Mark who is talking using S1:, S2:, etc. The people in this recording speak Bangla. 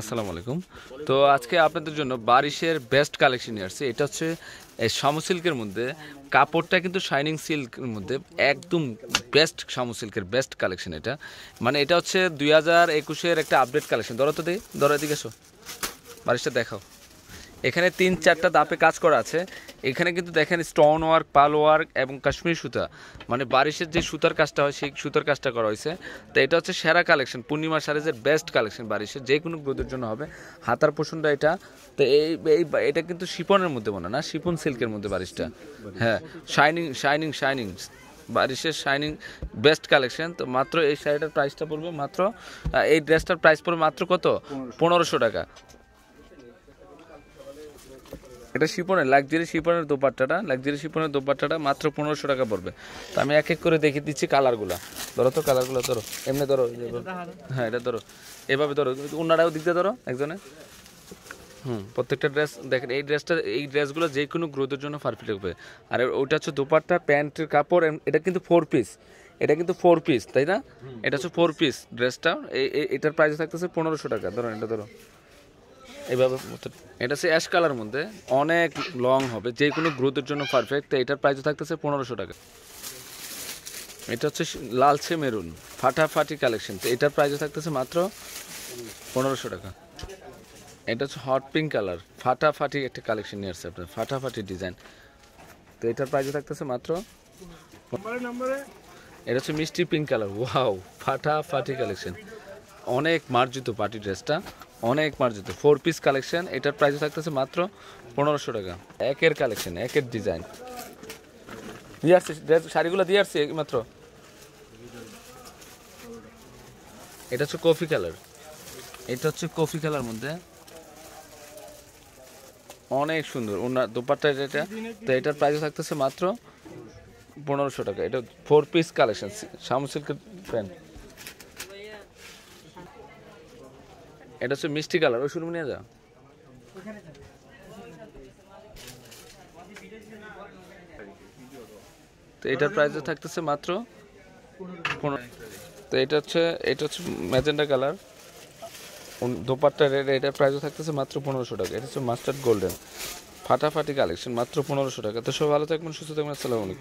S1: আসসালামু আলাইকুম তো আজকে আপনাদের জন্য বারিশের বেস্ট কালেকশন নিয়ে আসছে এটা হচ্ছে শামু সিল্কের মধ্যে কাপড়টা কিন্তু শাইনিং সিল্কের মধ্যে একদম বেস্ট শামু সিল্কের বেস্ট কালেকশন এটা মানে এটা হচ্ছে দুই হাজার একুশের একটা আপডেট কালেকশন ধরো তো দেই ধরো এদিকে এসো বারিশটা দেখাও এখানে তিন চারটা দাপে কাজ করা আছে এখানে কিন্তু দেখেন স্টোন ওয়ার্ক পাল ওয়ার্ক এবং কাশ্মীর সুতা মানে বারিশের যে সুতার কাজটা হয় সেই সুতার কাজটা করা হয়েছে তো এটা হচ্ছে সেরা কালেকশন পূর্ণিমা সারিজের বেস্ট কালেকশন বারিশের যে কোনো গ্রোথের জন্য হবে হাতার পোষণটা এটা তো এই এই এটা কিন্তু শিপনের মধ্যে মনে না শিপন সিল্কের মধ্যে বারিশটা হ্যাঁ শাইনিং শাইনিং শাইনিং বারিশের শাইনিং বেস্ট কালেকশন তো মাত্র এই শাড়িটার প্রাইসটা পড়বে মাত্র এই ড্রেসটার প্রাইস পড়বে মাত্র কত পনেরোশো টাকা এটা শিপনের লাক্সারি শিপনের দোপাট্টাটা লাক্সারি শিপনের দোপাট্টাটা মাত্র পনেরোশো টাকা পড়বে তো আমি এক এক করে দেখে দিচ্ছি কালারগুলো ধরো তো কালারগুলো ধরো এমনি ধরো হ্যাঁ এটা ধরো এভাবে ধরো অন্যটাও দিকতে ধরো একজনে হুম প্রত্যেকটা ড্রেস দেখেন এই ড্রেসটা এই ড্রেসগুলো যে কোনো গ্রোথের জন্য পারফেক্ট হবে আর ওইটা হচ্ছে দোপাট্টা প্যান্টের কাপড় এটা কিন্তু ফোর পিস এটা কিন্তু ফোর পিস তাই না এটা হচ্ছে ফোর পিস ড্রেসটা এটার প্রাইস থাকতেছে পনেরোশো টাকা ধরো এটা ধরো এইভাবে এটা হচ্ছে অ্যাশ কালার মধ্যে অনেক লং হবে যে কোনো গ্রোথের জন্য পারফেক্ট তো এটার প্রাইসও থাকতেছে পনেরোশো টাকা এটা হচ্ছে লালচে মেরুন ফাটাফাটি কালেকশন তো এটার প্রাইসও থাকতেছে মাত্র পনেরোশো টাকা এটা হচ্ছে হট পিঙ্ক কালার ফাটাফাটি একটা কালেকশন নিয়ে আসছে আপনার ফাটাফাটি ডিজাইন তো এটার প্রাইসও থাকতেছে মাত্র এটা হচ্ছে মিষ্টি পিঙ্ক কালার ওয়াও ফাটাফাটি কালেকশন অনেক মার্জিত পার্টি ড্রেসটা অনেক মার্জিত ফোর পিস কালেকশন এটার প্রাইস থাকতেছে মাত্র পনেরোশো টাকা একের কালেকশন একের ডিজাইন দিয়ে আসছি শাড়িগুলো দিয়ে আসছি মাত্র এটা হচ্ছে কফি কালার এটা হচ্ছে কফি কালার মধ্যে অনেক সুন্দর ওনার দোপাট্টা এটা তো এটার প্রাইস থাকতেছে মাত্র পনেরোশো টাকা এটা ফোর পিস কালেকশন শামসিল্কের প্যান্ট এটা হচ্ছে মিষ্টি কালার ওই শুরু নিয়ে যা তো এটার প্রাইস থাকতেছে মাত্র তো এটা হচ্ছে এটা হচ্ছে ম্যাজেন্ডা কালার দোপাট্টা রেড এটার প্রাইসও থাকতেছে মাত্র পনেরোশো টাকা এটা হচ্ছে মাস্টার্ড গোল্ডেন ফাটাফাটি কালেকশন মাত্র পনেরোশো টাকা তো সব ভালো থাকবেন সুস্থ থাকবেন আসসালামাইকুম